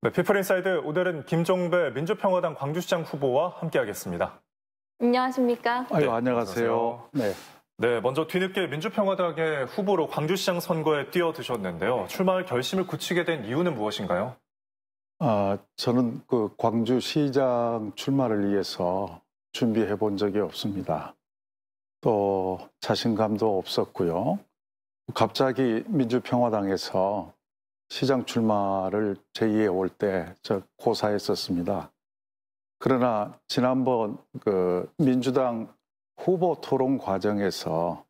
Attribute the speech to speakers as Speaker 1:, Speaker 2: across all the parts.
Speaker 1: 네, 피플인사이드 오늘은 김종배 민주평화당 광주시장 후보와 함께하겠습니다. 안녕하십니까? 아유, 네, 안녕하세요. 네. 네, 먼저 뒤늦게 민주평화당의 후보로 광주시장 선거에 뛰어드셨는데요. 출마할 결심을 굳히게 된 이유는 무엇인가요?
Speaker 2: 아, 저는 그 광주시장 출마를 위해서 준비해 본 적이 없습니다. 또 자신감도 없었고요. 갑자기 민주평화당에서 시장 출마를 제2에 올 때 저 고사했었습니다. 그러나 지난번 그 민주당 후보 토론 과정에서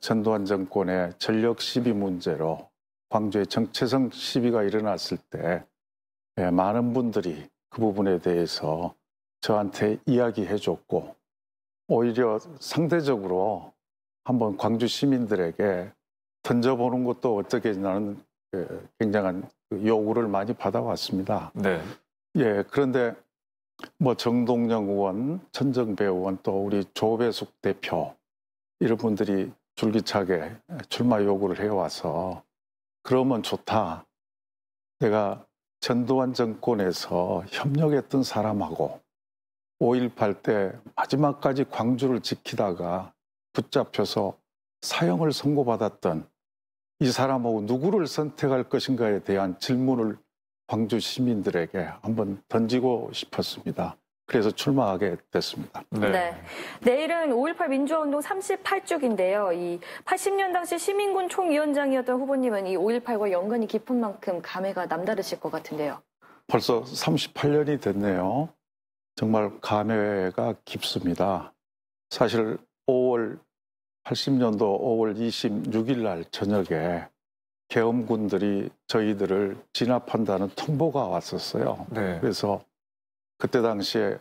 Speaker 2: 전두환 정권의 전력 시비 문제로 광주의 정체성 시비가 일어났을 때 많은 분들이 그 부분에 대해서 저한테 이야기해 줬고 오히려 상대적으로 한번 광주 시민들에게 던져보는 것도 어떻게 나는 예, 굉장한 요구를 많이 받아왔습니다. 네. 예, 그런데 뭐 정동영 의원, 천정배 의원 또 우리 조배숙 대표 이런 분들이 줄기차게 출마 요구를 해와서 그러면 좋다. 내가 전두환 정권에서 협력했던 사람하고 5.18 때 마지막까지 광주를 지키다가 붙잡혀서 사형을 선고받았던 이 사람하고 누구를 선택할 것인가에 대한 질문을 광주 시민들에게 한번 던지고 싶었습니다. 그래서 출마하게 됐습니다. 네. 네.
Speaker 1: 내일은 5.18 민주화운동 38주기인데요. 이 80년 당시 시민군 총위원장이었던 후보님은 이 5.18과 연관이 깊은 만큼 감회가 남다르실 것 같은데요.
Speaker 2: 벌써 38년이 됐네요. 정말 감회가 깊습니다. 사실 5월 80년도 5월 26일 날 저녁에 계엄군들이 저희들을 진압한다는 통보가 왔었어요. 네. 그래서 그때 당시에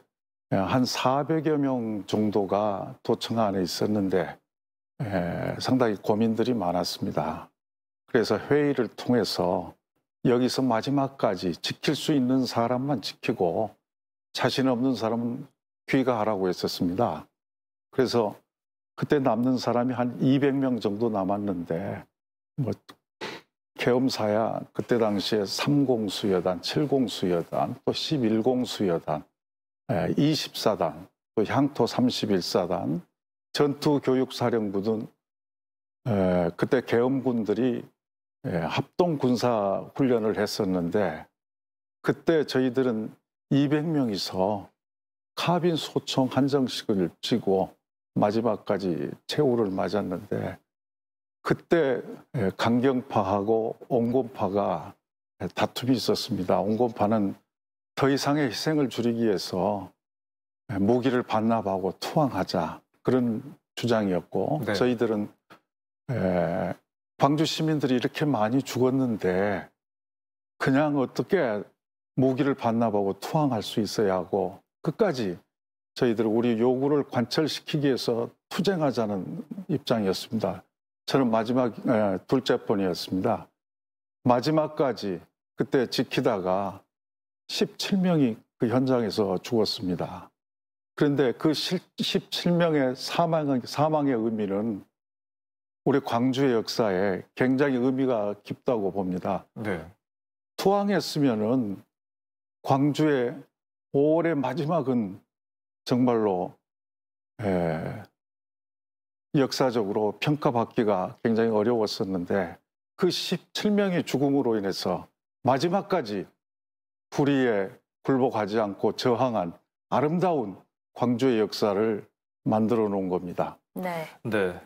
Speaker 2: 한 400여 명 정도가 도청 안에 있었는데 에, 상당히 고민들이 많았습니다. 그래서 회의를 통해서 여기서 마지막까지 지킬 수 있는 사람만 지키고 자신 없는 사람은 귀가하라고 했었습니다. 그래서 그때 남는 사람이 한 200명 정도 남았는데 뭐 계엄사야 그때 당시에 3공수여단7공수여단또 11공수여단, 24단, 또 향토 31사단, 전투교육사령부 등 예, 그때 계엄군들이 예, 합동군사 훈련을 했었는데 그때 저희들은 200명이서 카빈 소총 한정식을 쥐고 마지막까지 최후를 맞았는데 그때 예, 강경파하고 온건파가 다툼이 있었습니다. 온건파는 더 이상의 희생을 줄이기 위해서 예, 무기를 반납하고 투항하자 그런 주장이었고 네. 저희들은 예, 광주 시민들이 이렇게 많이 죽었는데 그냥 어떻게 무기를 반납하고 투항할 수 있어야 하고 끝까지 저희들 우리 요구를 관철시키기 위해서 투쟁하자는 입장이었습니다. 저는 마지막 둘째 번이었습니다. 마지막까지 그때 지키다가 17명이 그 현장에서 죽었습니다. 그런데 그 17명의 사망, 사망의 의미는 우리 광주의 역사에 굉장히 의미가 깊다고 봅니다. 네. 투항했으면은 광주의 5월의 마지막은 정말로 예, 역사적으로 평가받기가 굉장히 어려웠었는데 그 17명의 죽음으로 인해서 마지막까지 불의에 굴복하지 않고 저항한 아름다운
Speaker 1: 광주의 역사를 만들어 놓은 겁니다. 네. 네.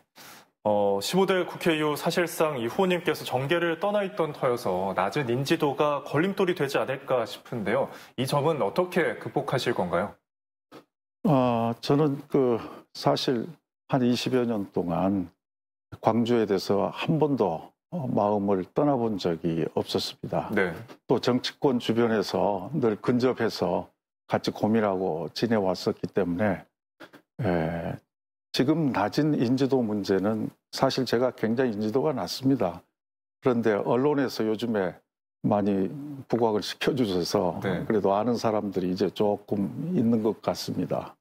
Speaker 1: 어, 15대 국회 이후 사실상 이 후보님께서 정계를 떠나 있던 터여서 낮은 인지도가 걸림돌이 되지 않을까 싶은데요. 이 점은 어떻게 극복하실 건가요?
Speaker 2: 아, 저는 그 사실 한 20여 년 동안 광주에 대해서 한 번도 어, 마음을 떠나본 적이 없었습니다. 네. 또 정치권 주변에서 늘 근접해서 같이 고민하고 지내왔었기 때문에 에, 예, 지금 낮은 인지도 문제는 사실 제가 굉장히 인지도가 낮습니다. 그런데 언론에서 요즘에 많이 부각을 시켜주셔서 네. 그래도 아는 사람들이 이제 조금 있는 것 같습니다.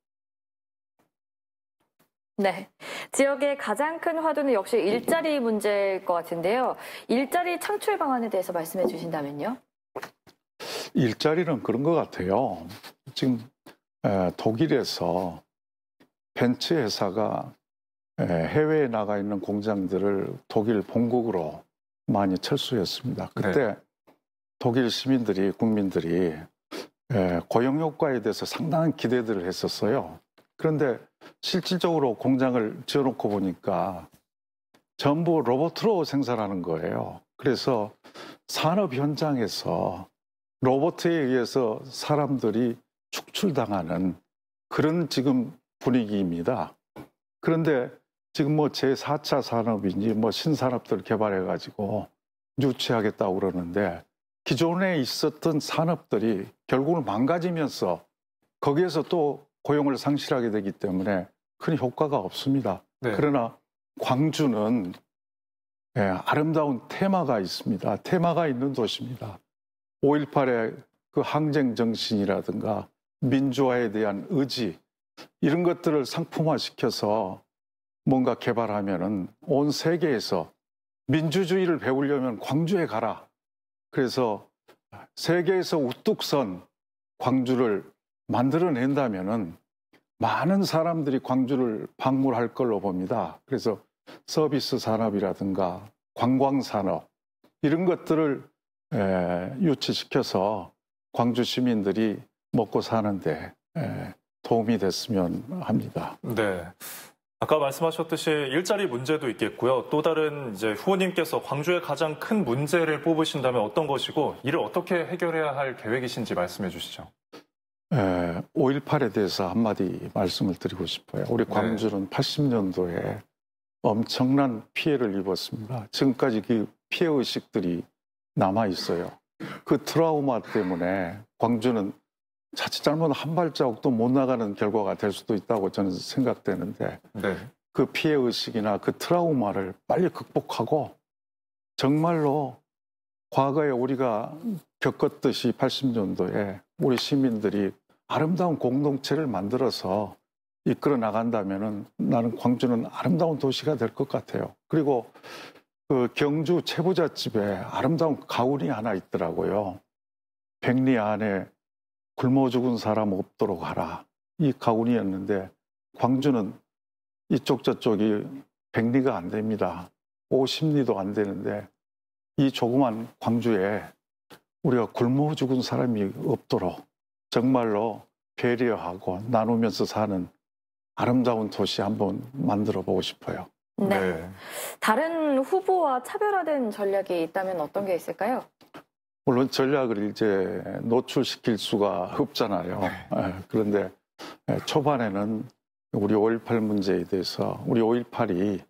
Speaker 1: 네. 지역의 가장 큰 화두는 역시 일자리 문제일 것 같은데요. 일자리 창출 방안에 대해서 말씀해 주신다면요.
Speaker 2: 일자리는 그런 것 같아요. 지금 독일에서 벤츠 회사가 해외에 나가 있는 공장들을 독일 본국으로 많이 철수했습니다. 그때 네. 독일 시민들이 국민들이 예, 고용 효과에 대해서 상당한 기대들을 했었어요. 그런데 실질적으로 공장을 지어놓고 보니까 전부 로봇으로 생산하는 거예요. 그래서 산업 현장에서 로봇에 의해서 사람들이 축출당하는 그런 지금 분위기입니다. 그런데 지금 뭐 제4차 산업인지 뭐 신산업들 개발해가지고 유치하겠다고 그러는데 기존에 있었던 산업들이 결국은 망가지면서 거기에서 또 고용을 상실하게 되기 때문에 큰 효과가 없습니다. 네. 그러나 광주는 예, 아름다운 테마가 있습니다. 테마가 있는 도시입니다. 5.18의 그 항쟁 정신이라든가 민주화에 대한 의지 이런 것들을 상품화시켜서 뭔가 개발하면온 세계에서 민주주의를 배우려면 광주에 가라. 그래서 세계에서 우뚝 선 광주를 만들어낸다면 많은 사람들이 광주를 방문할 걸로 봅니다. 그래서 서비스 산업이라든가 관광 산업 이런 것들을 유치시켜서 광주 시민들이 먹고 사는데 도움이 됐으면 합니다.
Speaker 1: 네. 아까 말씀하셨듯이 일자리 문제도 있겠고요. 또 다른 이제 후보님께서 광주의 가장 큰 문제를 뽑으신다면 어떤 것이고 이를 어떻게 해결해야 할 계획이신지 말씀해 주시죠.
Speaker 2: 5.18에 예, 대해서 한마디 말씀을 드리고 싶어요. 우리 네. 광주는 네. 80년도에 엄청난 피해를 입었습니다. 지금까지 그 피해 의식들이 남아 있어요. 그 트라우마 때문에 광주는 자칫 잘못 한 발자국도 못 나가는 결과가 될 수도 있다고 저는 생각되는데 네. 그 피해 의식이나 그 트라우마를 빨리 극복하고 정말로 과거에 우리가 겪었듯이 80년도에 우리 시민들이 아름다운 공동체를 만들어서 이끌어 나간다면 나는 광주는 아름다운 도시가 될 것 같아요. 그리고 그 경주 최부잣집에 아름다운 가훈이 하나 있더라고요. 백리 안에 굶어 죽은 사람 없도록 하라. 이가군이었는데 광주는 이쪽 저쪽이 백리가 안 됩니다. 5 0리도안 되는데 이 조그만 광주에 우리가 굶어 죽은 사람이 없도록 정말로 배려하고 나누면서 사는 아름다운 도시 한번 만들어 보고 싶어요. 네. 네.
Speaker 1: 다른 후보와 차별화된 전략이 있다면 어떤 게 있을까요?
Speaker 2: 물론 전략을 이제 노출시킬 수가 없잖아요. 네. 예, 그런데 예, 초반에는 우리 5.18 문제에 대해서 우리 5.18이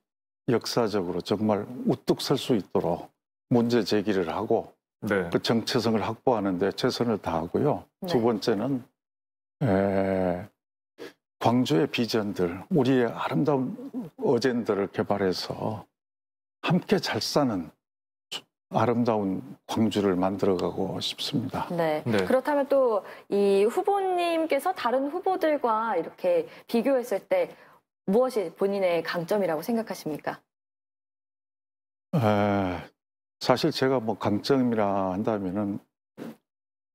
Speaker 2: 역사적으로 정말 우뚝 설 수 있도록 문제 제기를 하고 네. 그 정체성을 확보하는데 최선을 다하고요. 네. 두 번째는 에, 예, 광주의 비전들, 우리의 아름다운 어젠들을 개발해서 함께 잘 사는 아름다운 광주를 만들어가고 싶습니다.
Speaker 1: 네. 네. 그렇다면 또 이 후보님께서 다른 후보들과
Speaker 2: 이렇게 비교했을 때 무엇이 본인의 강점이라고 생각하십니까? 에, 사실 제가 뭐 강점이라 한다면은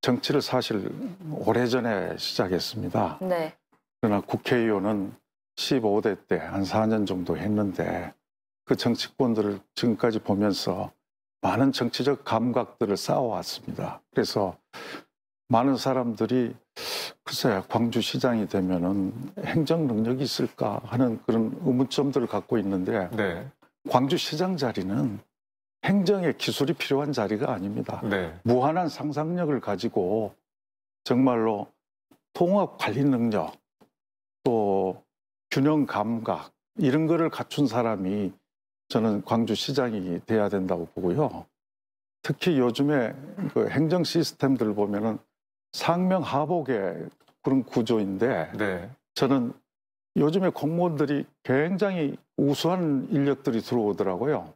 Speaker 2: 정치를 사실 오래전에 시작했습니다. 네. 그러나 국회의원은 15대 때 한 4년 정도 했는데 그 정치권들을 지금까지 보면서 많은 정치적 감각들을 쌓아왔습니다. 그래서 많은 사람들이 글쎄 광주시장이 되면은 행정 능력이 있을까 하는 그런 의문점들을 갖고 있는데 네. 광주시장 자리는 행정의 기술이 필요한 자리가 아닙니다. 네. 무한한 상상력을 가지고 정말로 통합 관리 능력 또 균형 감각 이런 거를 갖춘 사람이 저는 광주시장이 돼야 된다고 보고요. 특히 요즘에 그 행정 시스템들을 보면은 상명 하복의 그런 구조인데 네. 저는 요즘에 공무원들이 굉장히 우수한 인력들이 들어오더라고요.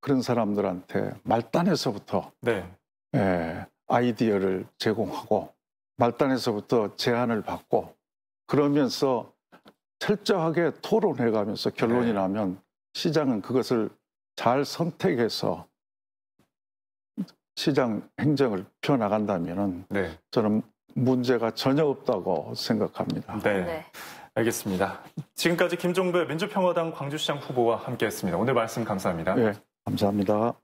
Speaker 2: 그런 사람들한테 말단에서부터 네. 에, 예, 아이디어를 제공하고 말단에서부터 제안을 받고 그러면서 철저하게 토론해가면서 결론이 네. 나면 시장은 그것을 잘 선택해서 시장 행정을
Speaker 1: 펴 나간다면은 네. 저는 문제가 전혀 없다고 생각합니다. 네. 네. 알겠습니다. 지금까지 김종배 민주평화당 광주시장 후보와 함께했습니다. 오늘 말씀 감사합니다. 네,
Speaker 2: 감사합니다.